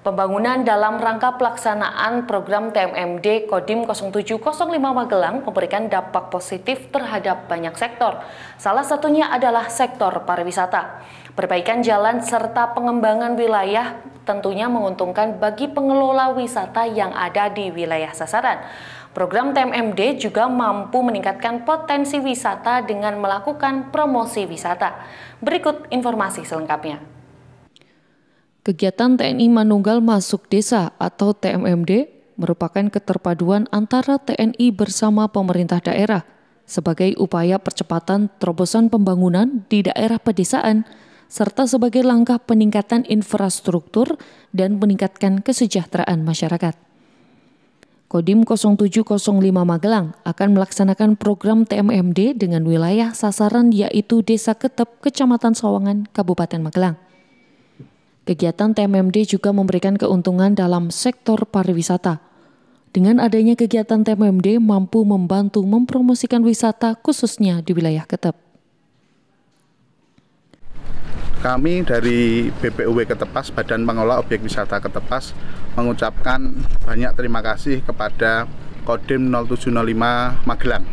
Pembangunan dalam rangka pelaksanaan program TMMD Kodim 0705 Magelang memberikan dampak positif terhadap banyak sektor. Salah satunya adalah sektor pariwisata. Perbaikan jalan serta pengembangan wilayah tentunya menguntungkan bagi pengelola wisata yang ada di wilayah sasaran. Program TMMD juga mampu meningkatkan potensi wisata dengan melakukan promosi wisata. Berikut informasi selengkapnya. Kegiatan TNI Manunggal Masuk Desa atau TMMD merupakan keterpaduan antara TNI bersama pemerintah daerah sebagai upaya percepatan terobosan pembangunan di daerah pedesaan serta sebagai langkah peningkatan infrastruktur dan meningkatkan kesejahteraan masyarakat. Kodim 0705 Magelang akan melaksanakan program TMMD dengan wilayah sasaran yaitu Desa Ketep, Kecamatan Sawangan, Kabupaten Magelang. Kegiatan TMMD juga memberikan keuntungan dalam sektor pariwisata. Dengan adanya kegiatan TMMD mampu membantu mempromosikan wisata khususnya di wilayah Ketep. Kami dari BPUW Ketepas, Badan Pengelola Objek Wisata Ketepas, mengucapkan banyak terima kasih kepada Kodim 0705 Magelang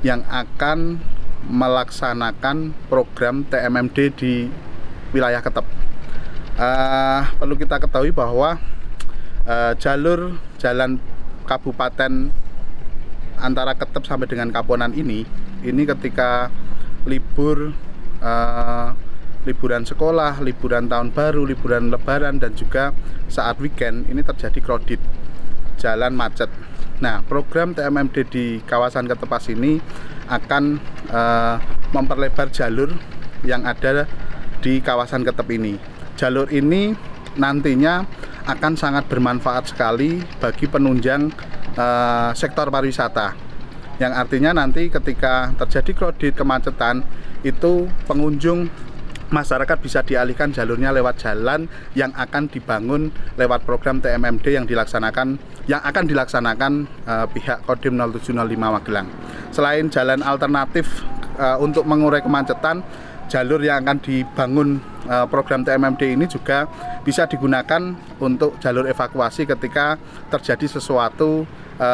yang akan melaksanakan program TMMD di wilayah Ketep uh, perlu kita ketahui bahwa uh, jalur jalan kabupaten antara Ketep sampai dengan Kaponan ini ini ketika libur uh, liburan sekolah, liburan tahun baru, liburan lebaran dan juga saat weekend ini terjadi kredit jalan macet. Nah, program TMMD di kawasan Ketepas ini akan uh, memperlebar jalur yang ada di kawasan Ketep ini jalur ini nantinya akan sangat bermanfaat sekali bagi penunjang eh, sektor pariwisata yang artinya nanti ketika terjadi kredit kemacetan itu pengunjung masyarakat bisa dialihkan jalurnya lewat jalan yang akan dibangun lewat program TMMD yang dilaksanakan yang akan dilaksanakan eh, pihak Kodim 0705 Magelang. Selain jalan alternatif eh, untuk mengurai kemacetan, jalur yang akan dibangun e, program TMMD ini juga bisa digunakan untuk jalur evakuasi ketika terjadi sesuatu e,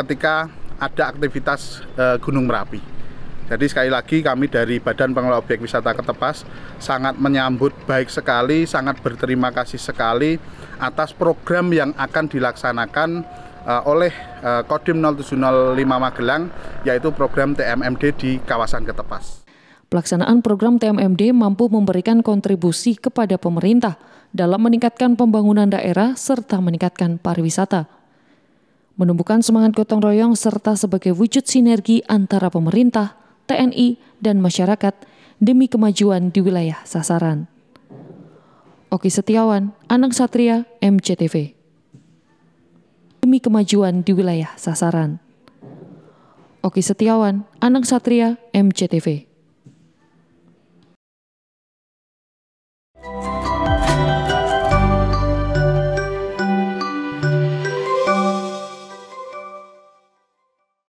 ketika ada aktivitas e, Gunung Merapi. Jadi sekali lagi kami dari Badan Pengelola Objek Wisata Ketepas sangat menyambut baik sekali, sangat berterima kasih sekali atas program yang akan dilaksanakan uh, oleh uh, Kodim 0705 Magelang yaitu program TMMD di kawasan Ketepas. Pelaksanaan program TMMD mampu memberikan kontribusi kepada pemerintah dalam meningkatkan pembangunan daerah serta meningkatkan pariwisata. Menumbuhkan semangat gotong royong serta sebagai wujud sinergi antara pemerintah, TNI, dan masyarakat demi kemajuan di wilayah sasaran. Oki Setiawan, Anang Satria, MCTV. Demi kemajuan di wilayah sasaran. Oki Setiawan, Anang Satria, MCTV.